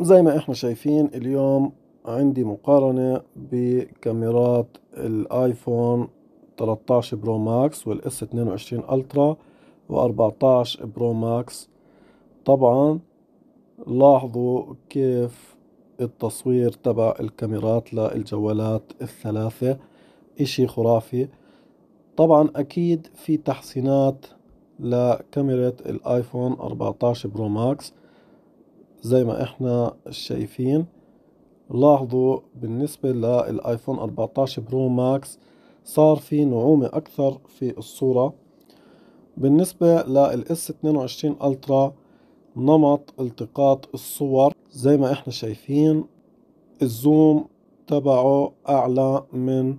زي ما احنا شايفين اليوم عندي مقارنة بكاميرات الايفون 13 برو ماكس والاس 22 الترا و14 برو ماكس طبعا لاحظوا كيف التصوير تبع الكاميرات للجوالات الثلاثة اشي خرافي طبعا اكيد في تحسينات لكاميرا الايفون 14 برو ماكس زي ما احنا شايفين لاحظوا بالنسبة للايفون 14 برو ماكس صار في نعومة اكثر في الصورة بالنسبة للاس 22 الترا نمط التقاط الصور زي ما احنا شايفين الزوم تبعه اعلى من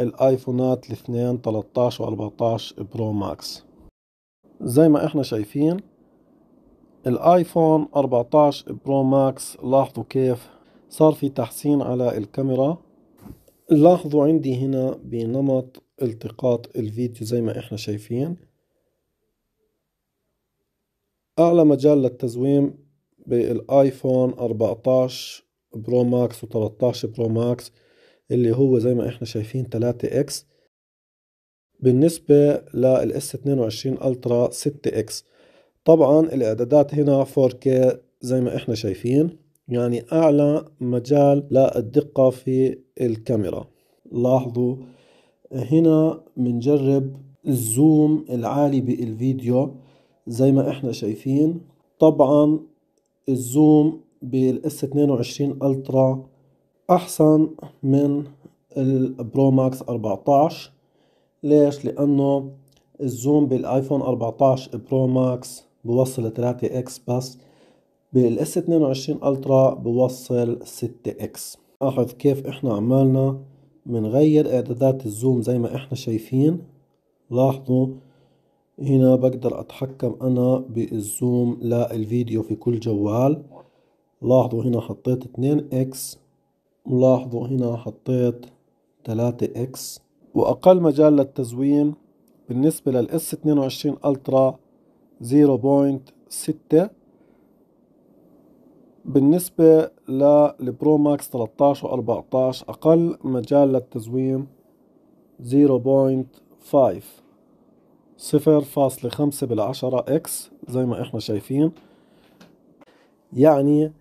الايفونات الاثنين 13 و 14 برو ماكس زي ما احنا شايفين الايفون 14 برو ماكس لاحظوا كيف صار في تحسين على الكاميرا لاحظوا عندي هنا بنمط التقاط الفيديو زي ما احنا شايفين اعلى مجال للتزويم بالايفون 14 برو ماكس و13 برو ماكس اللي هو زي ما احنا شايفين 3 اكس بالنسبة للاس 22 الترا 6 اكس طبعا الاعدادات هنا 4K زي ما احنا شايفين يعني اعلى مجال للدقة في الكاميرا لاحظوا هنا بنجرب الزوم العالي بالفيديو زي ما احنا شايفين طبعا الزوم بالاس 22 الترا احسن من البرو ماكس 14 ليش لانه الزوم بالايفون 14 برو ماكس بوصل 3 اكس بس بالاس 22 الترا بوصل 6 اكس لاحظ كيف احنا عمالنا بنغير اعدادات الزوم زي ما احنا شايفين لاحظوا هنا بقدر اتحكم انا بالزوم للفيديو في كل جوال لاحظوا هنا حطيت 2 اكس ولاحظوا هنا حطيت 3 اكس واقل مجال للتزويم بالنسبة للاس 22 الترا 0.6 بالنسبة للبرو ماكس 13 و 14 أقل مجال للتزويم 0.5 0.5 بالعشرة اكس زي ما احنا شايفين يعني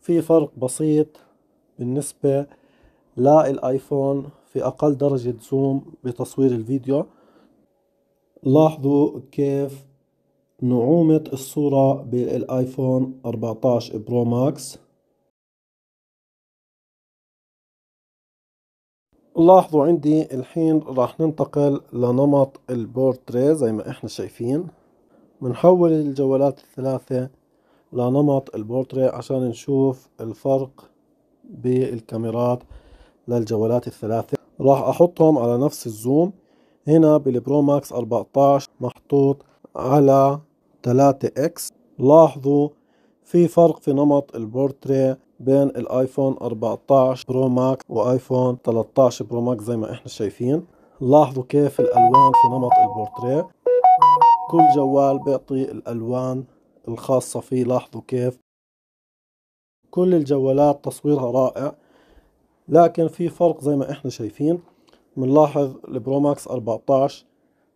في فرق بسيط بالنسبة للايفون في اقل درجة زوم بتصوير الفيديو لاحظوا كيف نعومة الصورة بالايفون 14 برو ماكس لاحظوا عندي الحين راح ننتقل لنمط البورتري زي ما احنا شايفين بنحول الجوالات الثلاثة لنمط البورتري عشان نشوف الفرق بالكاميرات للجوالات الثلاثة راح احطهم على نفس الزوم هنا بالبرو ماكس 14 محطوط على 3x لاحظوا في فرق في نمط البورتري بين الايفون 14 برو ماكس وايفون 13 برو ماكس زي ما احنا شايفين لاحظوا كيف الالوان في نمط البورتريه كل جوال بيعطي الالوان الخاصه فيه لاحظوا كيف كل الجوالات تصويرها رائع لكن في فرق زي ما احنا شايفين بنلاحظ البرو ماكس 14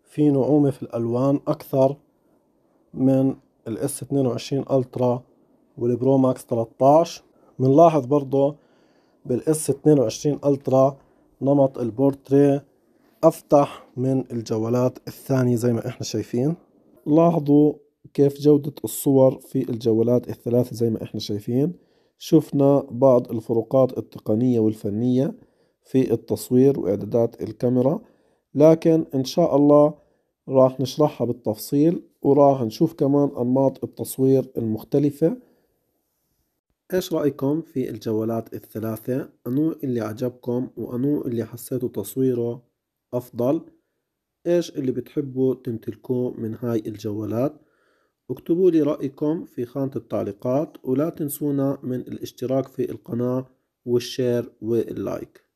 في نعومة في الألوان أكثر من الاس 22 الترا والبرو ماكس 13 بنلاحظ برضه بالاس 22 الترا نمط البورتري افتح من الجوالات الثانية زي ما احنا شايفين لاحظوا كيف جودة الصور في الجوالات الثلاثة زي ما احنا شايفين شفنا بعض الفروقات التقنية والفنية في التصوير وإعدادات الكاميرا لكن إن شاء الله راح نشرحها بالتفصيل وراح نشوف كمان أنماط التصوير المختلفة ايش رأيكم في الجوالات الثلاثة انو اللي عجبكم وانو اللي حسيتوا تصويره افضل ايش اللي بتحبوا تمتلكوه من هاي الجوالات اكتبوا لي رأيكم في خانة التعليقات ولا تنسونا من الاشتراك في القناة والشير واللايك